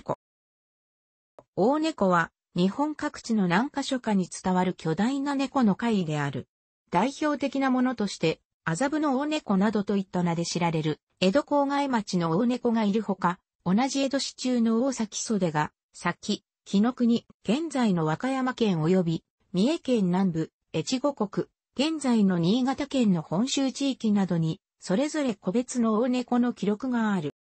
猫。大猫は、日本各地の何箇所かに伝わる巨大な猫の会である。代表的なものとして、麻布の大猫などといった名で知られる、江戸郊外町の大猫がいるほか、同じ江戸市中の大崎袖が、先、木の国、現在の和歌山県及び、三重県南部、越後国、現在の新潟県の本州地域などに、それぞれ個別の大猫の記録がある。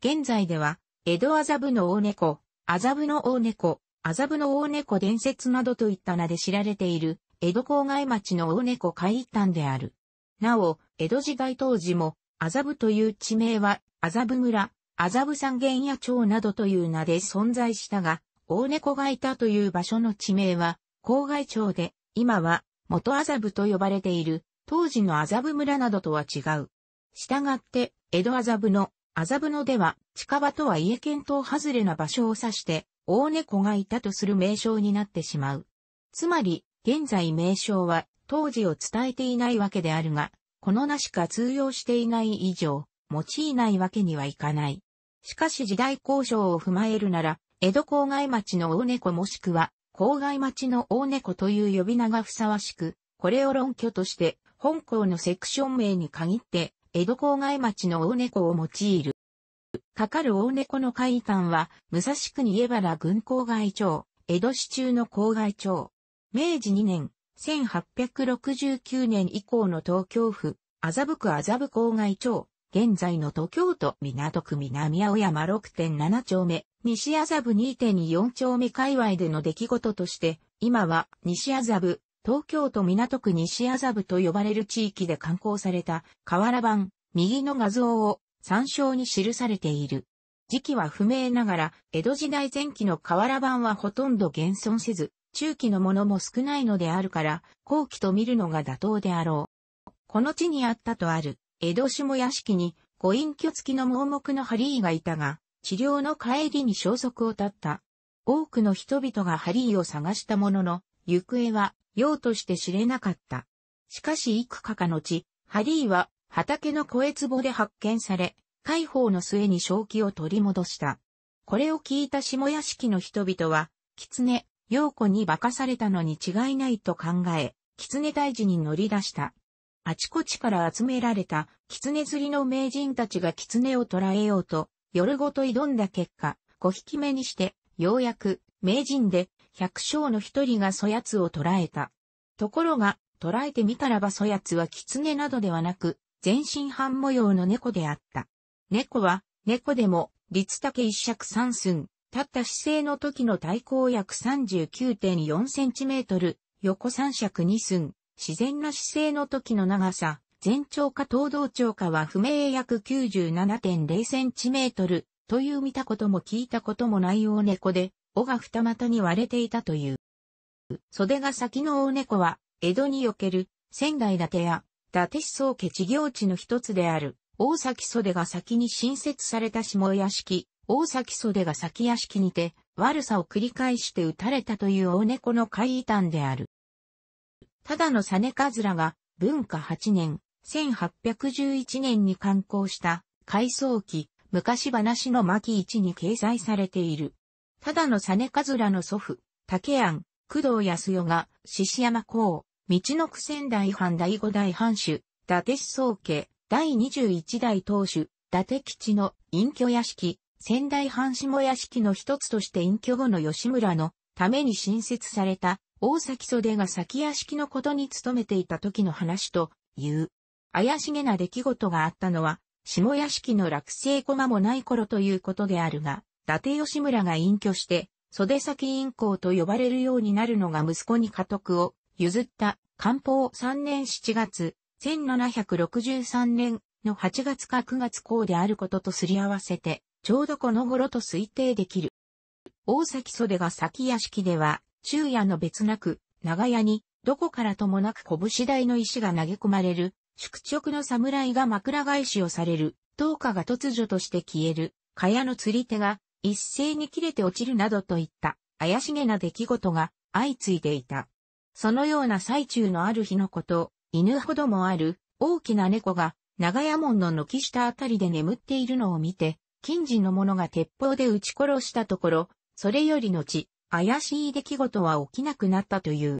現在では、江戸麻布の大猫、麻布の大猫、麻布の大猫伝説などといった名で知られている、江戸郊外町の大猫会一端である。なお、江戸時代当時も、麻布という地名は、麻布村、麻布三軒屋町などという名で存在したが、大猫がいたという場所の地名は、郊外町で、今は、元麻布と呼ばれている、当時の麻布村などとは違う。したがって、江戸麻布の麻布野では、近場とは家検討外れな場所を指して、大猫がいたとする名称になってしまう。つまり、現在名称は、当時を伝えていないわけであるが、この名しか通用していない以上、用いないわけにはいかない。しかし時代交渉を踏まえるなら、江戸郊外町の大猫もしくは、郊外町の大猫という呼び名がふさわしく、これを論拠として、本校のセクション名に限って、江戸郊外町の大猫を用いる。かかる大猫の会館は、武蔵区に江原軍郊外町、江戸市中の郊外町。明治2年、1869年以降の東京府、麻布区麻布郊外町、現在の東京都港区南青山6.7丁目、西麻布2.4丁目界隈での出来事として、今は西麻布、東京都港区西麻布と呼ばれる地域で刊行された瓦版、右の画像を参照に記されている。時期は不明ながら、江戸時代前期の瓦版はほとんど現存せず、中期のものも少ないのであるから、後期と見るのが妥当であろう。この地にあったとある、江戸下屋敷に、ご隠居付きの盲目のハリーがいたが、治療の帰りに消息を絶った。多くの人々がハリーを探したものの、行方は用として知れなかった。しかし幾かかのち、ハリーは畑の小壺で発見され、解放の末に正気を取り戻した。これを聞いた下屋敷の人々は、狐、陽子に化かされたのに違いないと考え、狐退治に乗り出した。あちこちから集められた狐釣りの名人たちが狐を捕らえようと、夜ごと挑んだ結果、5匹目にして、ようやく名人で百姓の一人がそやつを捕らえた。ところが、捕らえてみたらばそやつは狐などではなく、全身半模様の猫であった。猫は、猫でも、立竹一尺三寸、立った姿勢の時の体高約39.4センチメートル、横三尺二寸、自然な姿勢の時の長さ、全長か東道長かは不明約97.0センチメートル、という見たことも聞いたこともない大猫で、尾が二股に割れていたという。袖が先の大猫は、江戸における仙台伊達や伊達思想家事業地の一つである、大崎袖が先に新設された下屋敷、大崎袖が先屋敷にて、悪さを繰り返して撃たれたという大猫の怪異端である。ただのサネカズラが、文化8年、1811年に刊行した、回想記、昔話の巻1に掲載されている。ただの実ズの祖父、竹庵、工藤康代が、獅子山公、道の苦仙大藩第五代藩主、伊達思想家、第二十一代当主、伊達吉の隠居屋敷、仙台藩下屋敷の一つとして隠居後の吉村のために新設された大崎袖が先屋敷のことに努めていた時の話という。怪しげな出来事があったのは、下屋敷の落成駒もない頃ということであるが、達吉村が隠居して、袖先隠行と呼ばれるようになるのが息子に家督を譲った官報3年7月、1763年の8月か9月後であることとすり合わせて、ちょうどこの頃と推定できる。大崎袖が先屋敷では、昼夜の別なく、長屋に、どこからともなく拳台の石が投げ込まれる、宿直の侍が枕返しをされる、灯火が突如として消える、蚊帳の釣り手が、一斉に切れて落ちるなどといった怪しげな出来事が相次いでいた。そのような最中のある日のこと、犬ほどもある大きな猫が長屋門の軒下あたりで眠っているのを見て、近時の者が鉄砲で撃ち殺したところ、それより後、怪しい出来事は起きなくなったという。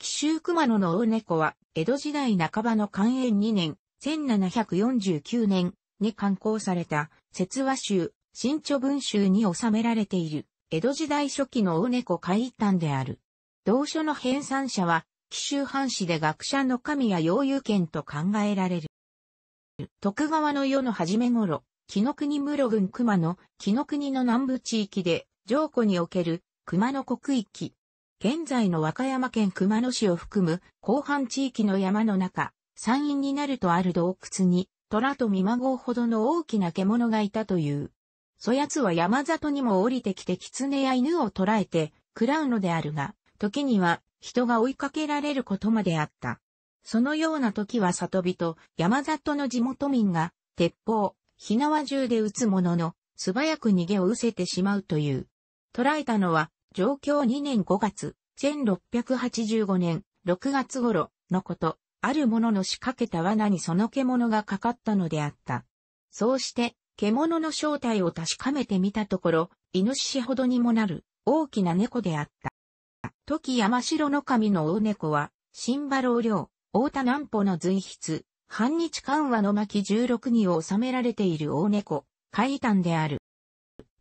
奇襲熊野の大猫は、江戸時代半ばの寛永2年、1749年に刊行された、説話集、新著文集に収められている、江戸時代初期の大猫会談である。同書の編纂者は、紀州藩士で学者の神や洋遊圏と考えられる。徳川の世の初め頃、木の国室郡熊野、木の国の南部地域で、上古における熊野国域。現在の和歌山県熊野市を含む広範地域の山の中、山陰になるとある洞窟に、虎と見まごうほどの大きな獣がいたという。そやつは山里にも降りてきて狐や犬を捕らえて、喰らうのであるが、時には人が追いかけられることまであった。そのような時は里人、山里の地元民が、鉄砲、火縄銃で撃つものの、素早く逃げを失せてしまうという。捕らえたのは、状況2年5月、1685年6月頃のこと、ある者の仕掛けた罠にその獣がかかったのであった。そうして、獣の正体を確かめてみたところ、イノシシほどにもなる大きな猫であった。時山城の神の大猫は、新馬老領、大田南穂の随筆、半日緩和の巻16に収められている大猫、海胆である。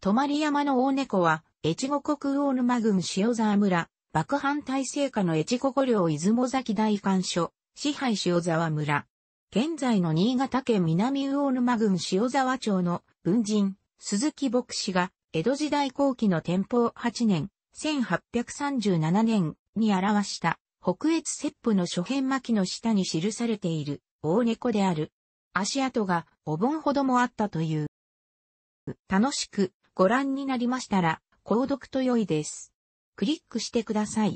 泊山の大猫は、越後国王沼郡塩沢村、幕藩体制下の越後五領出雲崎大官所、支配塩沢村、現在の新潟県南魚沼郡塩沢町の文人、鈴木牧師が、江戸時代後期の天保8年、1837年に表した北越切符の初編巻の下に記されている大猫である。足跡がお盆ほどもあったという。楽しくご覧になりましたら、購読と良いです。クリックしてください。